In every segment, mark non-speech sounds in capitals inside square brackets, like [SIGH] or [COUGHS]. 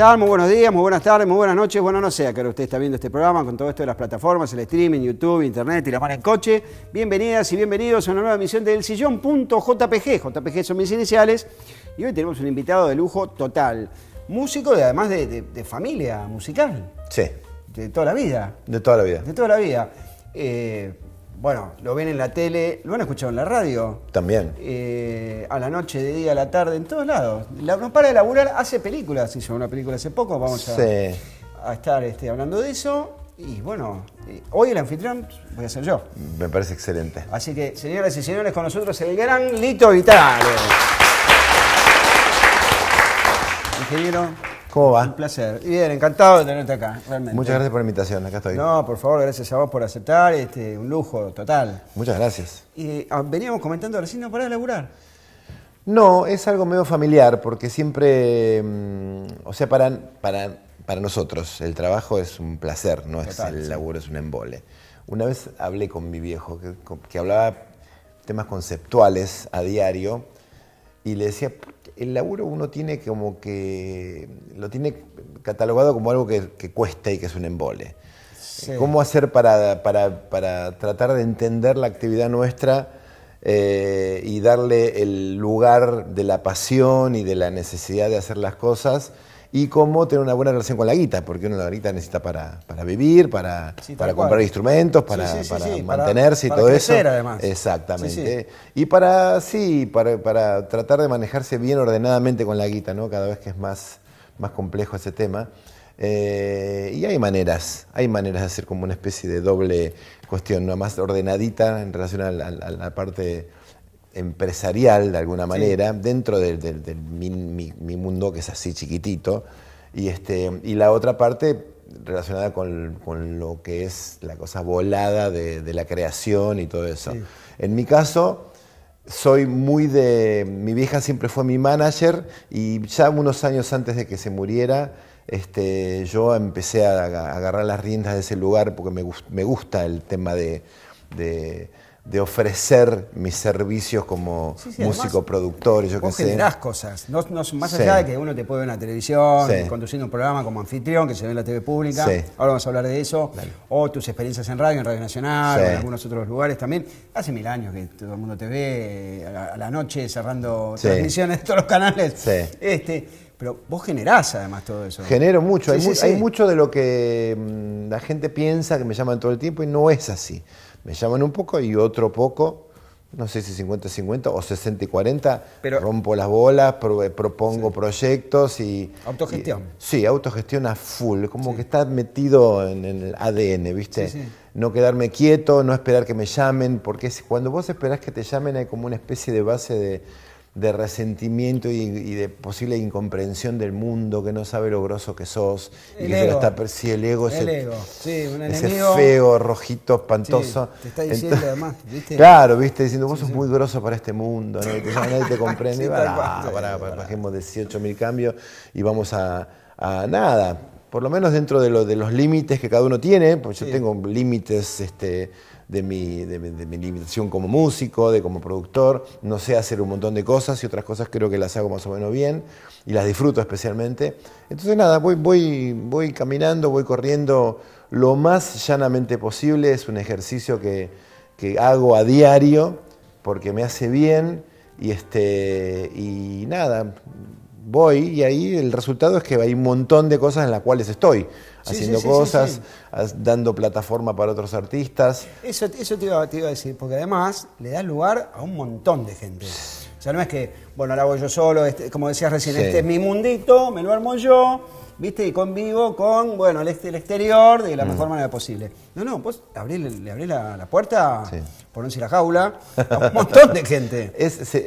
Muy buenos días, muy buenas tardes, muy buenas noches. Bueno, no sé a qué usted está viendo este programa con todo esto de las plataformas, el streaming, YouTube, Internet y la mano en coche. Bienvenidas y bienvenidos a una nueva emisión del sillón.jpg. JPG son mis iniciales. Y hoy tenemos un invitado de lujo total. Músico y además de, de familia musical. Sí. De toda la vida. De toda la vida. De toda la vida. Eh, bueno, lo ven en la tele, lo han escuchado en la radio. También. Eh, a la noche, de día, a la tarde, en todos lados. La, para de laburar, hace películas. Hizo una película hace poco, vamos a, estar este, hablando de eso. Y bueno, eh, hoy el anfitrión voy a ser yo. Me parece excelente. Así que, señoras y señores, con nosotros el gran Lito Vitale. Ingeniero, ¿Cómo va? Un placer. Bien, encantado de tenerte acá, realmente. Muchas gracias por la invitación, acá estoy. No, por favor, gracias a vos por aceptar, este, un lujo total. Muchas gracias. Y ah, veníamos comentando recién, no para de laburar. No, es algo medio familiar, porque siempre, mm, o sea, para, para, para, nosotros el trabajo es un placer, no es el laburo, es un embole. Una vez hablé con mi viejo, que, que hablaba temas conceptuales a diario, y le decía, el laburo uno tiene como que, lo tiene catalogado como algo que, cuesta y que es un embole. ¿Cómo hacer para, tratar de entender la actividad nuestra eh, y darle el lugar de la pasión y de la necesidad de hacer las cosas? y cómo tener una buena relación con la guita, porque uno la guita necesita para, vivir, para, para comprar instrumentos, para, mantenerse y todo eso. además. Exactamente. Y para, sí, para, tratar de manejarse bien ordenadamente con la guita, ¿no? Cada vez que es más, más complejo ese tema. Eh, y hay maneras, hay maneras de hacer como una especie de doble cuestión, ¿no? más ordenadita en relación a la parte empresarial de alguna manera, dentro de, mi, mundo que es así chiquitito, y, este, y la otra parte relacionada con, lo que es la cosa volada de, la creación y todo eso. En mi caso, soy muy de... Mi vieja siempre fue mi manager y ya unos años antes de que se muriera, este, yo empecé a, agarrar las riendas de ese lugar porque me, gusta el tema de de ofrecer mis servicios como músico, productor y yo qué sé. generás cosas, no, más allá de que uno te puede ver en la televisión, conduciendo un programa como anfitrión que se ve en la TV pública, ahora vamos a hablar de eso, o tus experiencias en radio, en Radio Nacional, en algunos otros lugares también. Hace mil años que todo el mundo te ve a la, noche cerrando transmisiones de todos los canales. Este, pero vos generás además todo eso. Genero mucho, hay, hay mucho de lo que mm, la gente piensa que me llaman todo el tiempo y no es así me llaman un poco y otro poco, no sé si 50-50 o 60 40, rompo las bolas, eh, propongo proyectos y... Autogestión. sí, autogestión a full, como que está metido en, el ADN, ¿viste? no quedarme quieto, no esperar que me llamen, porque cuando vos esperás que te llamen hay como una especie de base de de resentimiento y, de posible incomprensión del mundo, que no sabe lo grosso que sos, y que ego. Está, si el ego es Sí, ese feo, rojito, espantoso. te está diciendo además, Claro, viste, diciendo, vos sos muy grosso para este mundo, ¿no? nadie te [LAUGHS] comprende. para, para, para, bajemos 18.000 cambios y vamos a, nada por lo menos dentro de, los límites que cada uno tiene, pues yo tengo límites este, de mi, de, mi limitación como músico, de como productor. No sé hacer un montón de cosas y otras cosas creo que las hago más o menos bien y las disfruto especialmente. Entonces nada, voy, voy, voy caminando, voy corriendo lo más llanamente posible. Es un ejercicio que, que hago a diario porque me hace bien y, este, y nada, voy y ahí el resultado es que hay un montón de cosas en las cuales estoy. haciendo cosas, dando plataforma para otros artistas. Eso, eso te, iba, te iba a decir, porque además le das lugar a un montón de gente. O sea, no es que, bueno, la hago yo solo, este, como decías recién, este es mi mundito, me lo armo yo, ¿viste? Y convivo con, bueno, el, este, exterior de la mm. mejor manera posible. No, no, pues abrí, le abrí la, la, puerta, por no decir la jaula, a un montón de gente.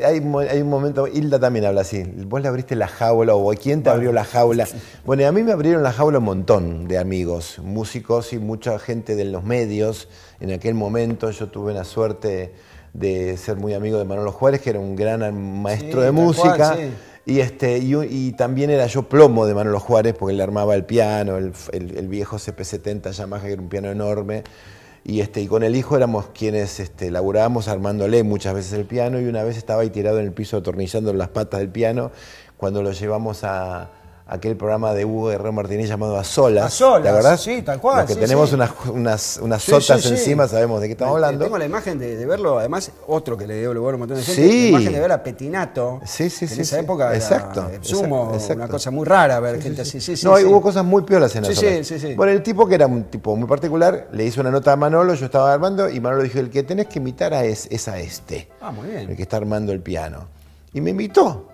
[LAUGHS] hay, un momento, Hilda también habla así, vos le abriste la jaula o quién te abrió la jaula. Bueno, a mí me abrieron la jaula un montón de amigos, músicos y mucha gente de los medios. En aquel momento yo tuve una suerte de ser muy amigo de Manolo Juárez, que era un gran maestro de música. Y, este, y, también era yo plomo de Manolo Juárez porque él armaba el piano, el, viejo CP70 Yamaha, que era un piano enorme. Y, este, y con el hijo éramos quienes este, laburábamos armándole muchas veces el piano y una vez estaba ahí tirado en el piso atornillando las patas del piano cuando lo llevamos a, aquel programa de Hugo Guerrero Martínez llamado A Solas. A Solas, sí, tal cual. Porque que tenemos unas, unas, unas sotas encima sabemos de qué estamos hablando. Tengo la imagen de, verlo, además, otro que le dio lugar a un montón de gente, la imagen de ver a Petinato. Sí, sí, sí. En esa época exacto, sumo, una cosa muy rara ver gente así. Sí, sí, no, hubo cosas muy piolas en la sí, sí, sí, Bueno, el tipo que era un tipo muy particular, le hizo una nota a Manolo, yo estaba armando, y Manolo dijo, el que tenés que imitar a es, es a este. Ah, muy bien. El que está armando el piano. Y me invitó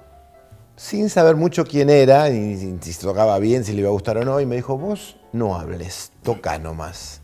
sin saber mucho quién era, y si tocaba bien, si le iba a gustar o no, y me dijo, vos no hables, toca nomás.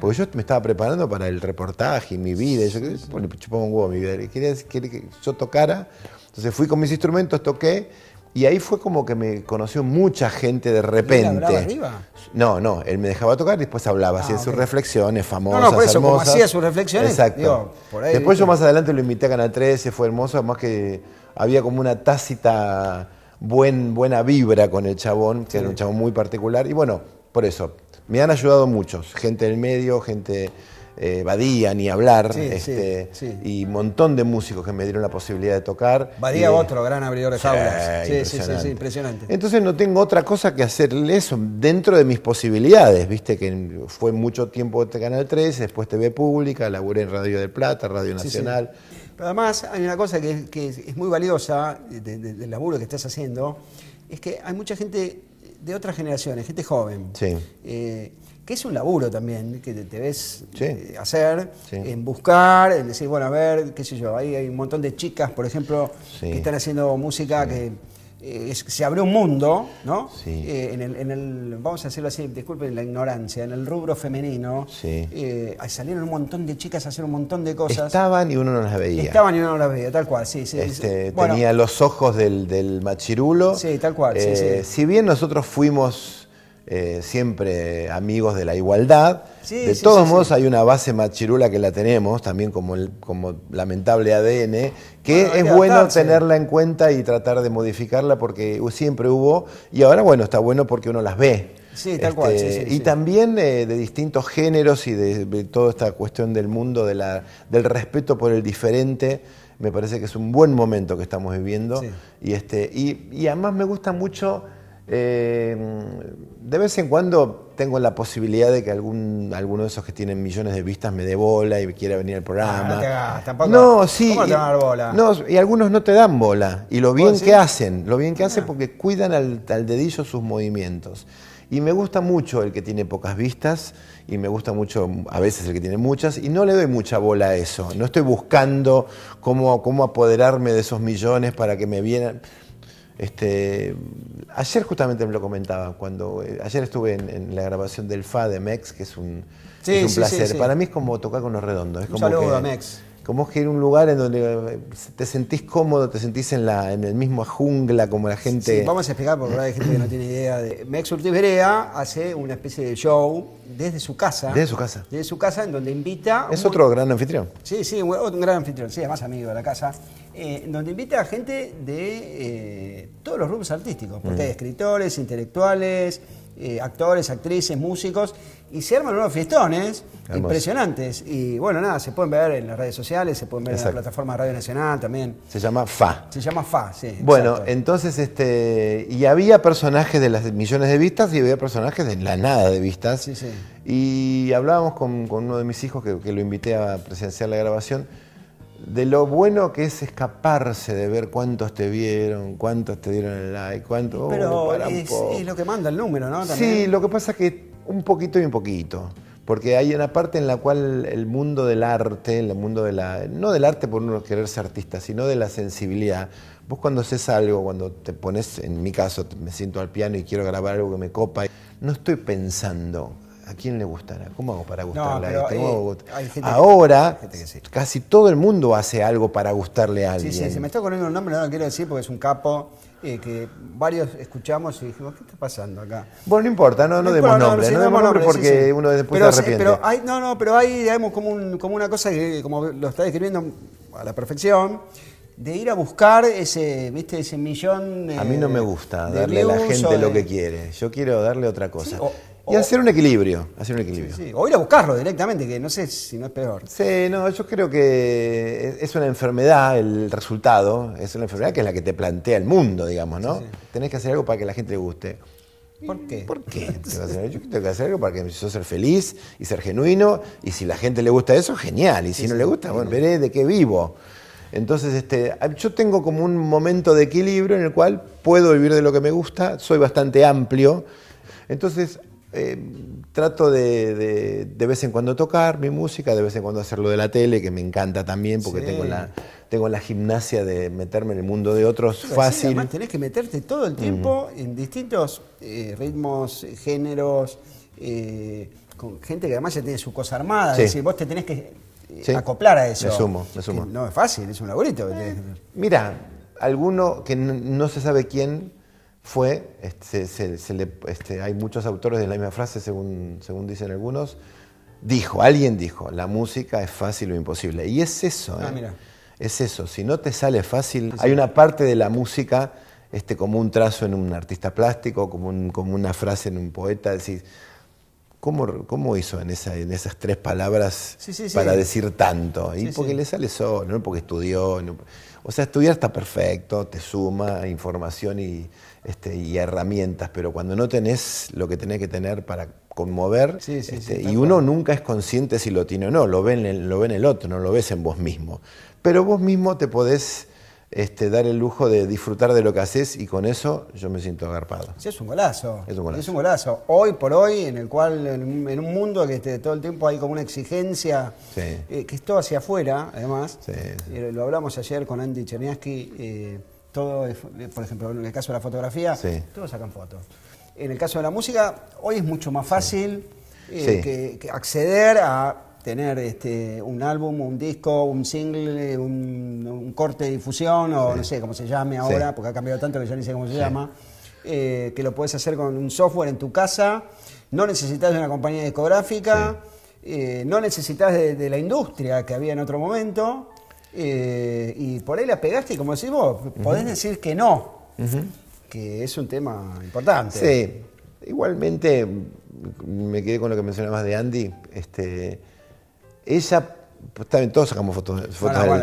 Porque yo me estaba preparando para el reportaje y mi vida. Y yo le chupaba un huevo mi vida. Quería, quería, que yo tocara. Entonces fui con mis instrumentos, toqué. Y ahí fue como que me conoció mucha gente de repente. ¿Y arriba? No, no, él me dejaba tocar y después hablaba, ah, hacía sus reflexiones famosas, no, no, eso, hacía sus reflexiones. Exacto. después yo más adelante lo invité a Canal 13, fue hermoso, además que había como una tácita buen, buena vibra con el chabón, que era un chabón muy particular. Y bueno, por eso, me han ayudado muchos, gente del medio, gente eh, Badía, ni hablar, este, y montón de músicos que me dieron la posibilidad de tocar. Badía, otro gran abridor de jaulas. Sí, sí, sí, impresionante. Entonces no tengo otra cosa que hacerle eso dentro de mis posibilidades, viste que fue mucho tiempo este Canal 3, después TV Pública, laburé en Radio de Plata, Radio Nacional además hay una cosa que, es muy valiosa del laburo que estás haciendo, es que hay mucha gente de otras generaciones, gente joven, eh, que es un laburo también, que te, ves eh, hacer, en buscar, en decir, bueno, a ver, qué sé yo, ahí hay un montón de chicas, por ejemplo, que están haciendo música que eh, se abrió un mundo, ¿no? Sí. Eh, en, el, vamos a hacerlo así, disculpen la ignorancia, en el rubro femenino, sí. Eh, salieron un montón de chicas a hacer un montón de cosas. Estaban y uno no las veía. Estaban y uno no las veía, tal cual, sí, sí. Este, tenía los ojos del, machirulo. Sí, tal cual, sí. Si bien nosotros fuimos eh, siempre amigos de la igualdad. de todos modos, hay una base machirula que la tenemos, también como, el, como lamentable ADN, que es bueno tenerla en cuenta y tratar de modificarla porque siempre hubo, y ahora, bueno, está bueno porque uno las ve. Sí, tal cual. Este, y también eh, de distintos géneros y de, toda esta cuestión del mundo, de la, del respeto por el diferente. Me parece que es un buen momento que estamos viviendo. Y, este, y además me gusta mucho eh, de vez en cuando tengo la posibilidad de que algún, alguno de esos que tienen millones de vistas me dé bola y quiera venir al programa. no, sí. bola? y algunos no te dan bola. Y lo bien que hacen, lo bien que hacen ah. porque cuidan al, dedillo sus movimientos. Y me gusta mucho el que tiene pocas vistas y me gusta mucho a veces el que tiene muchas y no le doy mucha bola a eso. No estoy buscando cómo, cómo apoderarme de esos millones para que me vienen. Este, ayer justamente me lo comentaba cuando eh, ayer estuve en, la grabación del Fa de Mex Que es un placer. Para mí es como tocar con los redondos. un saludo Mex es que ir a un lugar en donde eh, te sentís cómodo, te sentís en la en el mismo jungla como la gente. vamos a explicar porque hay gente que no tiene idea de Mex hace una especie de show desde su casa. Desde su casa. Desde su casa en donde invita Es otro gran anfitrión. Sí, sí, un gran anfitrión, sí, más amigo de la casa. Eh, en donde invita a gente de eh, todos los rubros artísticos, porque mm. hay escritores, intelectuales, actores, actrices, músicos, y se arman unos fiestones impresionantes. Y bueno, nada, se pueden ver en las redes sociales, se pueden ver en la plataforma Radio Nacional también. Se llama FA. Se llama FA, sí. Bueno, entonces, este y había personajes de las millones de vistas y había personajes de la nada de vistas. Sí, sí. Y hablábamos con, uno de mis hijos, que, lo invité a presenciar la grabación, de lo bueno que es escaparse de ver cuántos te vieron, cuántos te dieron el like, Cuántos Pero oh, es, lo que manda el número, ¿no? Sí, lo que pasa es que un poquito y un poquito. Porque hay una parte en la cual el mundo del arte, el mundo de la, no del arte por no querer ser artista, sino de la sensibilidad. Vos cuando haces algo, cuando te pones, en mi caso, me siento al piano y quiero grabar algo que me copa, no estoy pensando ¿A quién le gustará? ¿Cómo hago para gustarle a este? Eh, Ahora, casi todo el mundo hace algo para gustarle a alguien. Sí, sí, se me está corriendo un nombre, no lo quiero decir porque es un capo. Eh, que varios escuchamos y dijimos, ¿qué está pasando acá? Bueno, no importa, no, demos nombre, no, demos nombre porque uno después pero, se arrepiente. Pero hay, no, no, pero hay como, una cosa que, como lo está describiendo a la perfección, de ir a buscar ese, ¿viste? ese millón de... A mí no me gusta darle a la gente lo que quiere, yo quiero darle otra cosa. Y hacer un equilibrio, hacer un equilibrio. O ir a buscarlo directamente, que no sé si no es peor. Sí, no, yo creo que es una enfermedad el resultado, es una enfermedad que es la que te plantea el mundo, digamos, ¿no? Tenés que hacer algo para que la gente le guste. ¿Por qué? ¿Por qué? Yo tengo que hacer algo para que yo ser feliz y ser genuino, y si la gente le gusta eso, genial, y si no le gusta, bueno, veré de qué vivo. Entonces, este, yo tengo como un momento de equilibrio en el cual puedo vivir de lo que me gusta, soy bastante amplio. Entonces, eh, trato de, de, vez en cuando tocar mi música, de vez en cuando hacerlo de la tele, que me encanta también, porque tengo, la, tengo la gimnasia de meterme en el mundo de otros fácil. además tenés que meterte todo el tiempo mm. en distintos eh, ritmos, géneros, eh, con gente que además ya tiene su cosa armada. Es decir, vos te tenés que acoplar a eso. Me sumo, me sumo. no es fácil, es un laborito. Mira, alguno que no se sabe quién fue, este, este, hay muchos autores de la misma frase, según, dicen algunos, dijo, alguien dijo, la música es fácil o imposible. Y es eso, ah, ¿eh? es eso, si no te sale fácil, hay una parte de la música este, como un trazo en un artista plástico, como, como una frase en un poeta, decís, ¿Cómo, hizo en, esas tres palabras para decir tanto? Y porque le sale eso, no porque estudió. o sea, estudiar está perfecto, te suma información este, y, herramientas, pero cuando no tenés lo que tenés que tener para conmover, este, y uno nunca es consciente si lo tiene o no, lo ven lo ve el otro, no lo ves en vos mismo. Pero vos mismo te podés este, dar el lujo de disfrutar de lo que haces y con eso yo me siento agarpado. Sí, es un golazo. Es un golazo. Es un golazo. Hoy por hoy, en el cual, en, un mundo que este, todo el tiempo hay como una exigencia, eh, que es todo hacia afuera, además. Eh, lo hablamos ayer con Andy Cherniaski, eh, todo, por ejemplo, en el caso de la fotografía, todos sacan fotos. En el caso de la música, hoy es mucho más fácil que acceder a tener este, un álbum, un disco, un single, un, corte de difusión o no sé cómo se llame ahora, porque ha cambiado tanto que ya ni sé cómo se llama, eh, que lo puedes hacer con un software en tu casa, no necesitas una compañía discográfica, eh, no necesitas de, la industria que había en otro momento, eh, y por ahí la pegaste y como decís vos, podés decir que no, que es un tema importante. Sí, igualmente me quedé con lo que mencionabas de Andy. Este, ella también todos sacamos fotos, fotos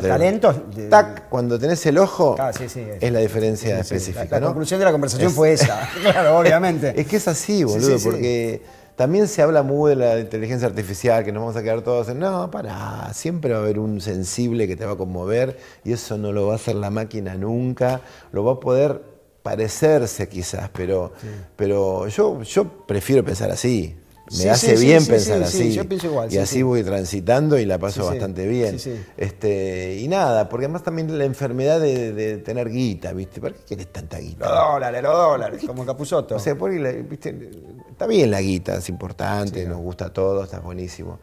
Tac, cuando tenés el ojo, es, la diferencia específica. La, conclusión de la conversación fue esa, [LAUGHS] [LAUGHS] claro, obviamente. Es que es así, boludo, porque también se habla muy de la inteligencia artificial, que nos vamos a quedar todos en, no, pará, siempre va a haber un sensible que te va a conmover y eso no lo va a hacer la máquina nunca, lo va a poder parecerse quizás, pero, pero yo, yo prefiero pensar así. Me hace bien pensar así. Y así voy transitando y la paso bastante bien. Este, y nada, porque además también la enfermedad de, tener guita, ¿viste? ¿Para qué quieres tanta guita? Los dólares, los dólares, como Capuzoto. O sea, está bien la guita, es importante, nos gusta a todos, está buenísimo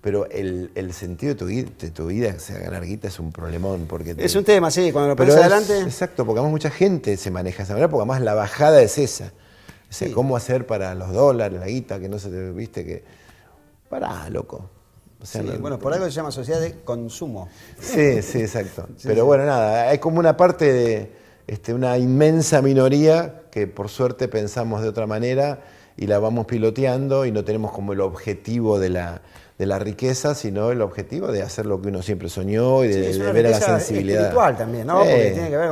pero el, sentido de tu, tu vida, o sea, ganar guita, es un problemón. Porque Es un tema, sí, cuando lo pones adelante. Exacto, porque además mucha gente se maneja esa manera, porque además la bajada es esa. ¿Cómo hacer para los dólares, la guita, que no se te viste que... Pará, loco. bueno, por algo se llama sociedad de consumo. Sí, sí, exacto. [LAUGHS] Pero bueno, nada, hay como una parte de este, una inmensa minoría que por suerte pensamos de otra manera y la vamos piloteando y no tenemos como el objetivo de la, riqueza, sino el objetivo de hacer lo que uno siempre soñó y de, ver a la sensibilidad. espiritual también, ¿no? Porque tiene que ver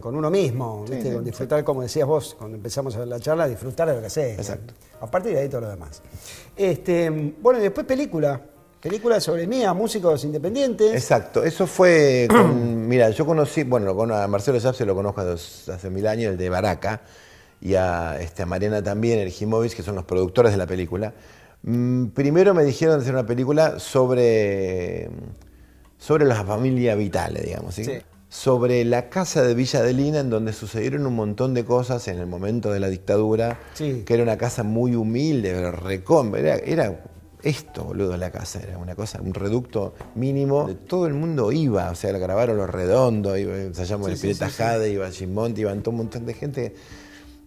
con, uno mismo, ¿viste? con disfrutar, como decías vos cuando empezamos a la charla, disfrutar de lo que haces. Exacto. A partir de ahí todo lo demás. Este, bueno, y después película. Película sobre mía, músicos independientes. Exacto, eso fue. Con, [CLEARS THROAT] mira, yo conocí, bueno, a Marcelo Saps se lo conozco hace mil años, el de Baraca y a, este, Mariana también, Ergimovic, que son los productores de la película. Mm, primero me dijeron hacer una película sobre, sobre la familia Vitale, digamos, ¿sí? sobre la casa de Villa de Lina, en donde sucedieron un montón de cosas en el momento de la dictadura, que era una casa muy humilde, pero era, esto, boludo, la casa. Era una cosa, un reducto mínimo. Todo el mundo iba, o sea, grabaron Los Redondos, iba, se el sí, iba sí, Jade, iba iban todo un montón de gente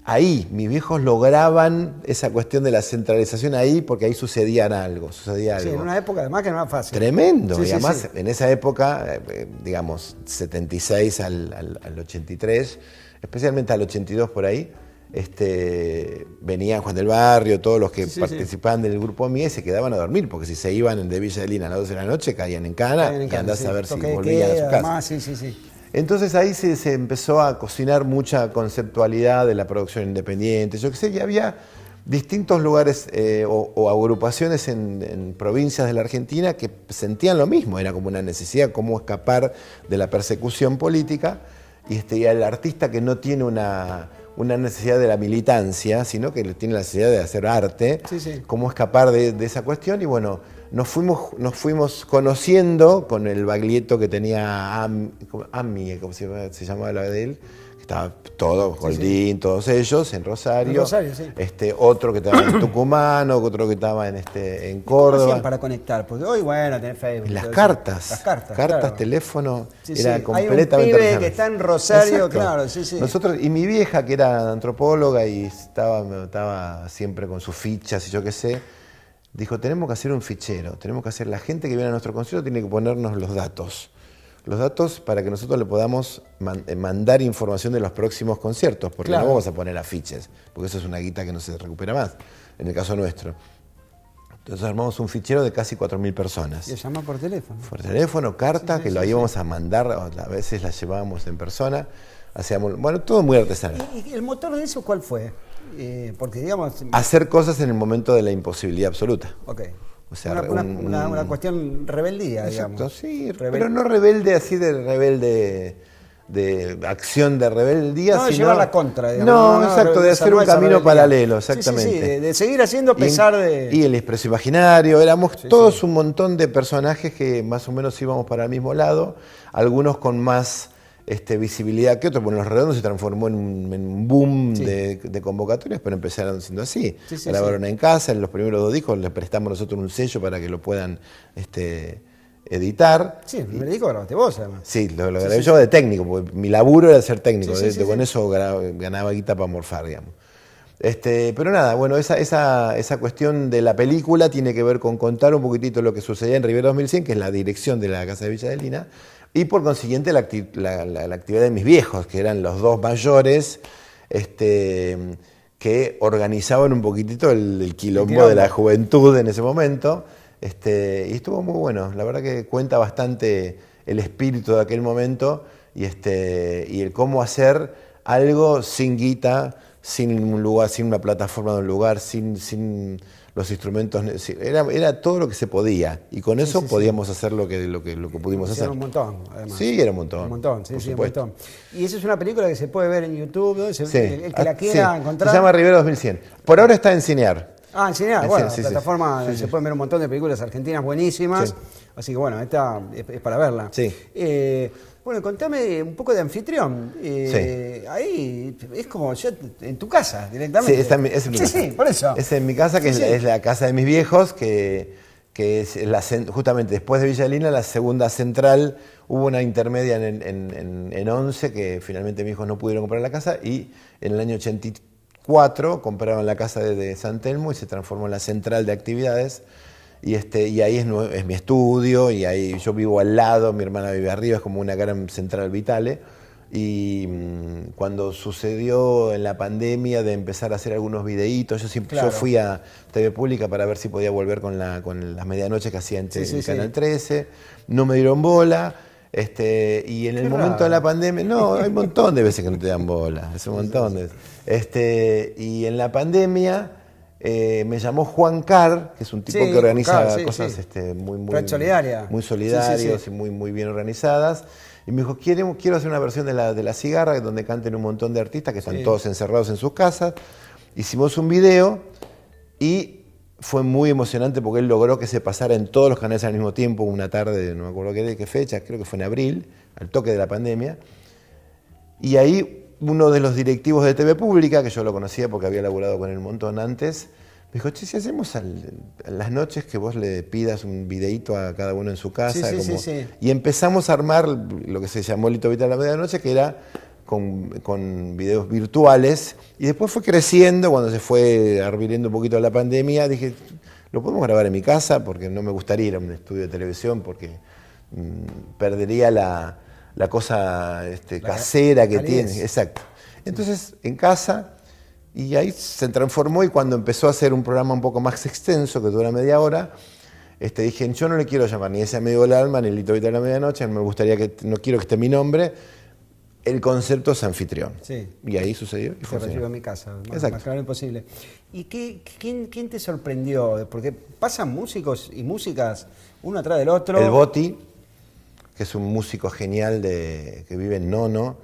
ahí, mis viejos lograban esa cuestión de la centralización ahí porque ahí sucedían algo, sucedía algo. Sí, en una época además que no era fácil. Tremendo, y además en esa época, eh, eh, digamos, 76 al, 83, especialmente al 82 por ahí, este, venían Juan del Barrio, todos los que participaban del grupo MIE se quedaban a dormir, porque si se iban de Villa de Lina a las 12 de la noche caían en cana, y andás a ver si volvían a su casa. sí, sí, sí. Entonces ahí se, empezó a cocinar mucha conceptualidad de la producción independiente, yo qué sé, y había distintos lugares eh, o, agrupaciones en, provincias de la Argentina que sentían lo mismo, era como una necesidad, cómo escapar de la persecución política, y, este, el artista que no tiene una, necesidad de la militancia, sino que tiene la necesidad de hacer arte, cómo escapar de, esa cuestión. Y bueno, nos fuimos, nos fuimos conociendo con el baglietto que tenía Ami, como se, llamaba, se la de él, que estaba todo, Goldín, todos ellos, en Rosario. En Rosario, sí. Este, otro que estaba en [COUGHS] Tucumán, otro que estaba en, este, en Córdoba. para conectar, porque hoy, bueno, Facebook. Las cartas. Las cartas. Cartas, teléfono, era completamente. Hay un pibe que está en Rosario, claro, sí, sí. Nosotros, y mi vieja, que era antropóloga y estaba, estaba siempre con sus fichas y yo qué sé dijo, tenemos que hacer un fichero, tenemos que hacer, la gente que viene a nuestro concierto tiene que ponernos los datos. Los datos para que nosotros le podamos eh, mandar información de los próximos conciertos, porque no vamos a poner afiches, porque eso es una guita que no se recupera más, en el caso nuestro. Entonces armamos un fichero de casi 4.000 personas. ¿Le llama por teléfono? Por teléfono, carta, que lo íbamos a mandar, a veces la llevábamos en persona, hacíamos, bueno, todo muy artesanal. ¿Y el motor de eso cuál fue? Eh, porque digamos... Hacer cosas en el momento de la imposibilidad absoluta. Ok. O sea, una, cuestión rebeldía, exacto, pero no rebelde así de rebelde de acción de rebeldía. No, llevar la contra, No, exacto, de hacer un camino paralelo, exactamente. Sí, de, seguir haciendo a pesar de... Y el expreso imaginario, éramos todos un montón de personajes que más o menos íbamos para el mismo lado, algunos con más este, visibilidad que otro, porque Los Redondos se transformó en un, boom de, convocatorias, pero empezaron siendo así. Sí, en casa, en los primeros dos discos les prestamos nosotros un sello para que lo puedan este, editar. Sí, el primer disco grabaste vos además. Sí, lo, grabé yo de técnico, porque mi laburo era ser técnico, con eso ganaba guita para morfar, digamos. Este, pero nada, bueno, esa, esa, esa, cuestión de la película tiene que ver con contar un poquitito lo que sucedía en Rivera 2100, que es la dirección de la Casa de Villa de Lina, y por consiguiente la, actividad de mis viejos, que eran los dos mayores, este, que organizaban un poquitito el, quilombo de la juventud en ese momento. Este, y estuvo muy bueno, la verdad que cuenta bastante el espíritu de aquel momento y, este, y el cómo hacer algo sin guita, sin un lugar, sin una plataforma de un lugar, sin, sin los instrumentos. Era, era todo lo que se podía. Y con eso podíamos hacer lo que, lo que, lo que pudimos hacer. Era un montón, además. Sí, era un montón. Un montón, sí, sí, un montón. Y esa es una película que se puede ver en YouTube, se, el, que la ah, quiera encontrar. Se llama Rivero 2100. Por ahora está en Cinear. Ah, en Cinear, bueno, la plataforma se pueden ver un montón de películas argentinas buenísimas. Así que bueno, esta es, para verla. Sí. Eh, bueno, contame un poco de anfitrión. Eh, ahí es como yo en tu casa directamente. Sí, es sí, por eso. Es en mi casa, que Es, la, casa de mis viejos, que, es la, justamente después de Villalina la segunda central. Hubo una intermedia en, en, 11 que finalmente mis hijos no pudieron comprar la casa y en el año 84 compraron la casa de, San Telmo y se transformó en la central de actividades y, este, y ahí es, mi estudio, y ahí yo vivo al lado, mi hermana vive arriba, es como una gran central vitale. Y mm, cuando sucedió en la pandemia de empezar a hacer algunos videitos, yo fui a TV Pública para ver si podía volver con, las medianoches que hacía en, Canal 13. No me dieron bola. Este, y en el momento de la pandemia, no, hay un montón de veces que no te dan bola, es un [LAUGHS] montón este, y en la pandemia eh, me llamó Juan Carr, que es un tipo que organiza cosas este, muy, muy, muy solidarias y muy, muy bien organizadas. Y me dijo, quiero, hacer una versión de la, cigarra donde canten un montón de artistas que están todos encerrados en sus casas. Hicimos un video y fue muy emocionante porque él logró que se pasara en todos los canales al mismo tiempo, una tarde, no me acuerdo qué, qué fecha, creo que fue en abril, al toque de la pandemia. Y ahí uno de los directivos de TV Pública, que yo lo conocía porque había laburado con él un montón antes, me dijo, che, si hacemos las noches que vos le pidas un videito a cada uno en su casa. y empezamos a armar lo que se llamó Lito Vita a la medianoche, que era con, con, videos virtuales. Y después fue creciendo, cuando se fue arvirendo un poquito la pandemia, dije, lo podemos grabar en mi casa, porque no me gustaría ir a un estudio de televisión, porque mm, perdería la, la cosa este, casera que tiene. Exacto. Entonces, en casa, y ahí se transformó y cuando empezó a hacer un programa un poco más extenso, que dura media hora, este, dije, yo no le quiero llamar ni ese amigo del alma, ni el lito de la medianoche, me gustaría que, no quiero que esté mi nombre. El concepto es anfitrión. Sí. Y ahí sucedió. Y se recibió mi casa, más, más claro imposible. ¿Y quién, quién te sorprendió? Porque pasan músicos y músicas uno atrás del otro. El Boti, que es un músico genial de, que vive en Nono,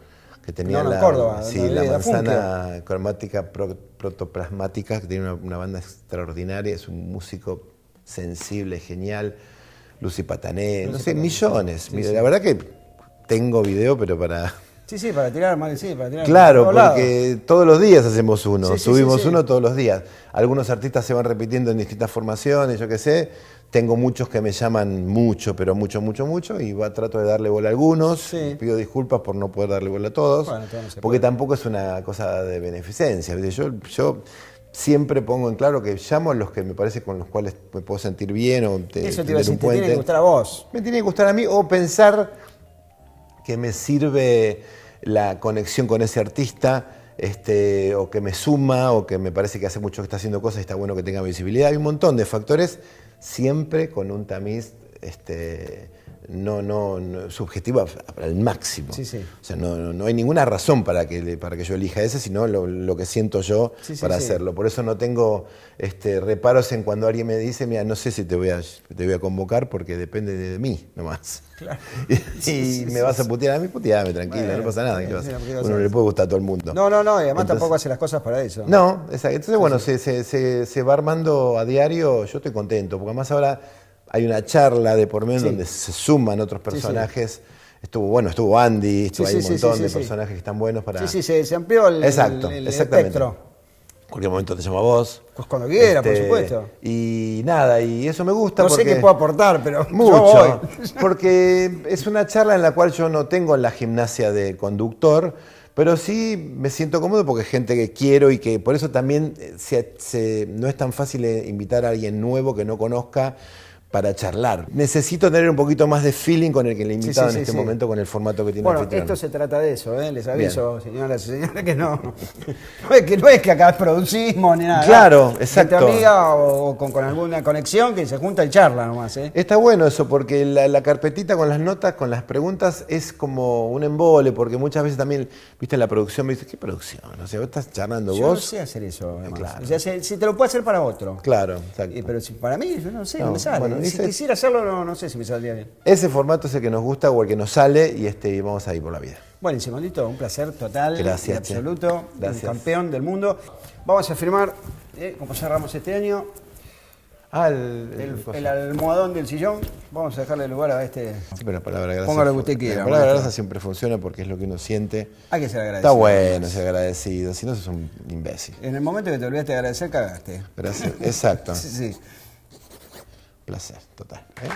que tenía la, sí, la, la cromática protoplasmática, que tiene una, banda extraordinaria, es un músico sensible, genial. Lucy Patané, no sé, millones. La verdad que tengo video, pero para, Sí, sí, para tirar mal, sí, para tirar Claro, porque todos los días hacemos uno, subimos uno todos los días. Algunos artistas se van repitiendo en distintas formaciones, yo qué sé, tengo muchos que me llaman mucho, pero mucho, mucho, mucho, y trato de darle bola a algunos. Pido disculpas por no poder darle bola a todos, porque tampoco es una cosa de beneficencia. Yo, siempre pongo en claro que llamo a los que me parece con los cuales me puedo sentir bien o te, Eso te, a tiene que gustar a vos. Me tiene que gustar a mí o pensar que me sirve la conexión con ese artista. Este, o que me suma, o que me parece que hace mucho que está haciendo cosas y está bueno que tenga visibilidad. Hay un montón de factores siempre con un tamiz este, no, no, subjetiva al máximo. sea, no, hay ninguna razón para que, para que yo elija ese, sino lo, que siento yo para hacerlo. Por eso no tengo este, reparos en cuando alguien me dice, mira, no sé si te voy a, te voy a convocar porque depende de mí nomás. [LAUGHS] y me vas a putear a mí, puteame, tranquila, no pasa nada. Bueno, le puede gustar a todo el mundo. No, no, no, y además tampoco hace las cosas para eso. No, exacto. Entonces, bueno, se va armando a diario, yo estoy contento, porque además ahora hay una charla de por medio donde se suman otros personajes. Estuvo, bueno, estuvo Andy, estuvo, hay un montón de personajes que están buenos para. Sí, sí, se, amplió el, Exacto, exactamente. espectro. En cualquier momento te llamo a vos. Pues cuando quiera, por este, supuesto. Y nada, y eso me gusta. No sé qué puedo aportar, pero. Mucho. [LAUGHS] porque es una charla en la cual yo no tengo la gimnasia de conductor, pero sí me siento cómodo porque es gente que quiero y que por eso también eh, no es tan fácil eh, invitar a alguien nuevo que no conozca para charlar. Necesito tener un poquito más de feeling con el que le invitado en este momento, con el formato que tiene Bueno, esto se trata de eso, ¿eh? les aviso, señoras y señores, que no. No es que, no es acá producimos ni nada. Claro, exacto. Entre amiga o, con, alguna conexión que se junta y charla nomás. ¿eh? Está bueno eso, porque la, carpetita con las notas, con las preguntas, es como un embole, porque muchas veces también, viste, la producción me dice, ¿qué producción? O sea, vos estás charlando vos. Yo no sé hacer eso, Claro. O sea, si, te lo puedo hacer para otro. Claro, exacto. Pero si, para mí, yo no sé, no, me sale si quisiera hacerlo, no, sé si me saldría bien. Ese formato es el que nos gusta o el que nos sale y este, vamos a ir por la vida. Bueno, en segundito, un placer total, Gracias, absoluto, Gracias. campeón del mundo. Vamos a firmar, eh, como cerramos este año, el, almohadón del sillón. Vamos a dejarle lugar a este. Siempre la palabra gracias. Ponga lo que usted quiera. La palabra gracias siempre funciona porque es lo que uno siente. Hay que ser agradecido. Está bueno ser agradecido, si no sos un imbécil. En el momento que te olvidaste de agradecer, cagaste. Gracias. Exacto. [LAUGHS] sí, sí placer total. ¿eh?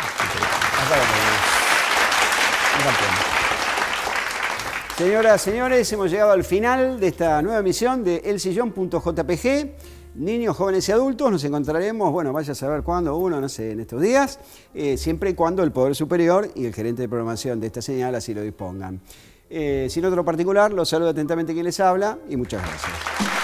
Señoras, señores, hemos llegado al final de esta nueva emisión de El elsillón.jpg. Niños, jóvenes y adultos, nos encontraremos, bueno, vaya a saber cuándo, uno, no sé, en estos días, eh, siempre y cuando el Poder Superior y el gerente de programación de esta señal así lo dispongan. Eh, sin otro particular, los saludo atentamente quien les habla y muchas gracias.